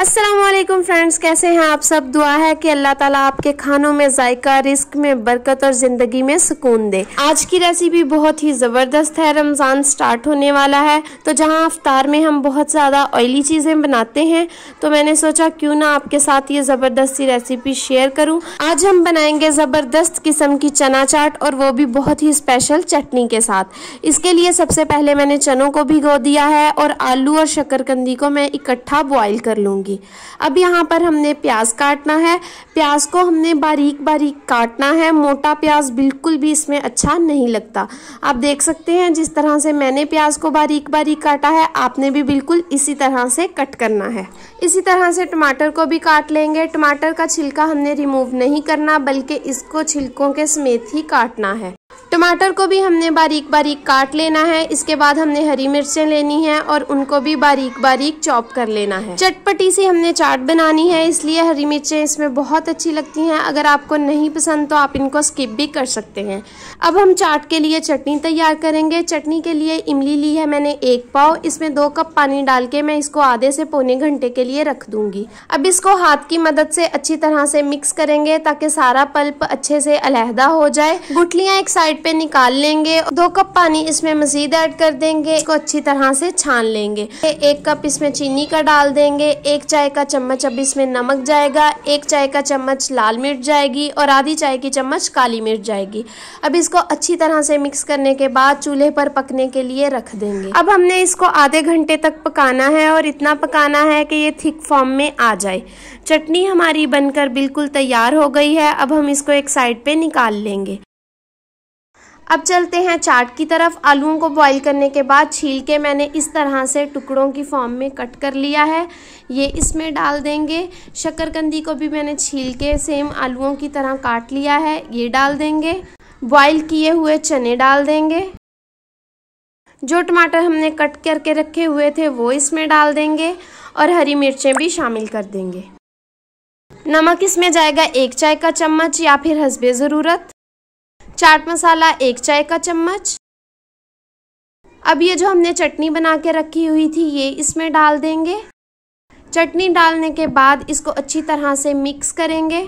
Aslam friends कैसे हैं आप सब दुआ है कि अल्लाह ताला आपके खानों में जायका रिस्क में बरकत और ज़िंदगी में सुकून दे आज की रेसिपी बहुत ही ज़बरदस्त है रमज़ान स्टार्ट होने वाला है तो जहां अफ्तार में हम बहुत ज़्यादा ऑयली चीज़ें बनाते हैं तो मैंने सोचा क्यों ना आपके साथ ये ज़बरदस्त सी रेसिपी शेयर करूँ आज हम बनाएंगे ज़बरदस्त किस्म की चना चाट और वो भी बहुत ही स्पेशल चटनी के साथ इसके लिए सबसे पहले मैंने चनों को भिगो दिया है और आलू और शक्करकंदी को मैं इकट्ठा बॉयल कर लूँगी लूँगी अब यहाँ पर हमने प्याज काटना है प्याज को हमने बारीक बारीक काटना है मोटा प्याज बिल्कुल भी इसमें अच्छा नहीं लगता आप देख सकते हैं जिस तरह से मैंने प्याज को बारीक बारीक काटा है आपने भी बिल्कुल इसी तरह से कट करना है इसी तरह से टमाटर को भी काट लेंगे टमाटर का छिलका हमने रिमूव नहीं करना बल्कि इसको छिलकों के समेत ही काटना है टमाटर को भी हमने बारीक बारीक काट लेना है इसके बाद हमने हरी मिर्चें लेनी है और उनको भी बारीक बारीक चॉप कर लेना है चटपटी सी हमने चाट बनानी है इसलिए हरी मिर्चें इसमें बहुत अच्छी लगती हैं अगर आपको नहीं पसंद तो आप इनको स्किप भी कर सकते हैं अब हम चाट के लिए चटनी तैयार करेंगे चटनी के लिए इमली ली है मैंने एक पाव इसमें दो कप पानी डाल के मैं इसको आधे से पौने घंटे के लिए रख दूंगी अब इसको हाथ की मदद से अच्छी तरह से मिक्स करेंगे ताकि सारा पल्प अच्छे से अलहदा हो जाए गुटलियाँ एक साइड साइड पे निकाल लेंगे दो कप पानी इसमें मजीद ऐड कर देंगे इसको अच्छी तरह से छान लेंगे एक कप इसमें चीनी का डाल देंगे एक चाय का चम्मच अब इसमें नमक जाएगा एक चाय का चम्मच लाल मिर्च जाएगी और आधी चाय की चम्मच काली मिर्च जाएगी अब इसको अच्छी तरह से मिक्स करने के बाद चूल्हे पर पकने के लिए रख देंगे अब हमने इसको आधे घंटे तक पकाना है और इतना पकाना है कि ये थिक फॉर्म में आ जाए चटनी हमारी बनकर बिल्कुल तैयार हो गई है अब हम इसको एक साइड पे निकाल लेंगे अब चलते हैं चाट की तरफ आलूओं को बॉईल करने के बाद छील के मैंने इस तरह से टुकड़ों की फॉर्म में कट कर लिया है ये इसमें डाल देंगे शक्करकंदी को भी मैंने छील के सेम आलूओं की तरह काट लिया है ये डाल देंगे बॉईल किए हुए चने डाल देंगे जो टमाटर हमने कट करके रखे हुए थे वो इसमें डाल देंगे और हरी मिर्चें भी शामिल कर देंगे नमक इसमें जाएगा एक चाय का चम्मच या फिर हंसबे ज़रूरत चाट मसाला एक चाय का चम्मच अब ये जो हमने चटनी बना के रखी हुई थी ये इसमें डाल देंगे चटनी डालने के बाद इसको अच्छी तरह से मिक्स करेंगे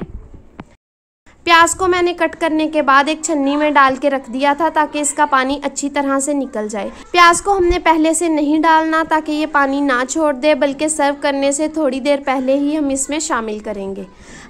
प्याज को मैंने कट करने के बाद एक छन्नी में डाल के रख दिया था ताकि इसका पानी अच्छी तरह से निकल जाए प्याज को हमने पहले से नहीं डालना ताकि ये पानी ना छोड़ दे बल्कि सर्व करने से थोड़ी देर पहले ही हम इसमें शामिल करेंगे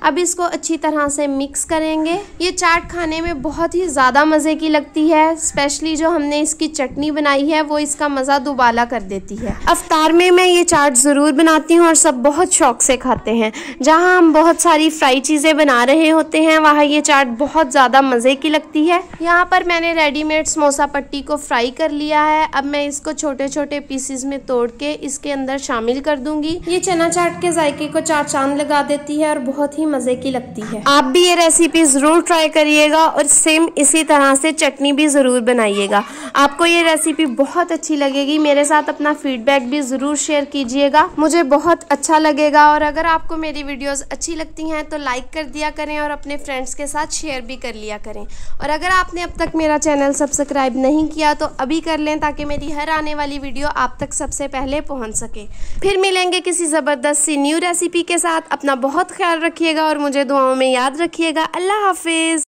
अब इसको अच्छी तरह से मिक्स करेंगे ये चाट खाने में बहुत ही ज़्यादा मज़े की लगती है स्पेशली जो हमने इसकी चटनी बनाई है वो इसका मज़ा दुबाला कर देती है अवतार में मैं ये चाट ज़रूर बनाती हूँ और सब बहुत शौक से खाते हैं जहाँ हम बहुत सारी फ्राई चीज़ें बना रहे होते हैं वहाँ है ये चाट बहुत ज़्यादा मज़े की लगती है यहाँ पर मैंने रेडीमेड समोसा पट्टी को फ्राई कर लिया है अब मैं इसको छोटे छोटे पीसीज में तोड़ के इसके अंदर शामिल कर दूंगी ये चना चाट के जायके को चार चांद लगा देती है और बहुत ही मज़े की लगती है आप भी ये रेसिपी ज़रूर ट्राई करिएगा और सेम इसी तरह से चटनी भी ज़रूर बनाइएगा आपको ये रेसिपी बहुत अच्छी लगेगी मेरे साथ अपना फीडबैक भी ज़रूर शेयर कीजिएगा मुझे बहुत अच्छा लगेगा और अगर आपको मेरी वीडियोज़ अच्छी लगती हैं तो लाइक कर दिया करें और अपने फ्रेंड्स फ्रेंड्स के साथ शेयर भी कर लिया करें और अगर आपने अब तक मेरा चैनल सब्सक्राइब नहीं किया तो अभी कर लें ताकि मेरी हर आने वाली वीडियो आप तक सबसे पहले पहुँच सके फिर मिलेंगे किसी ज़बरदस्त सी न्यू रेसिपी के साथ अपना बहुत ख्याल रखिएगा और मुझे दुआओं में याद रखिएगा अल्लाह हाफिज़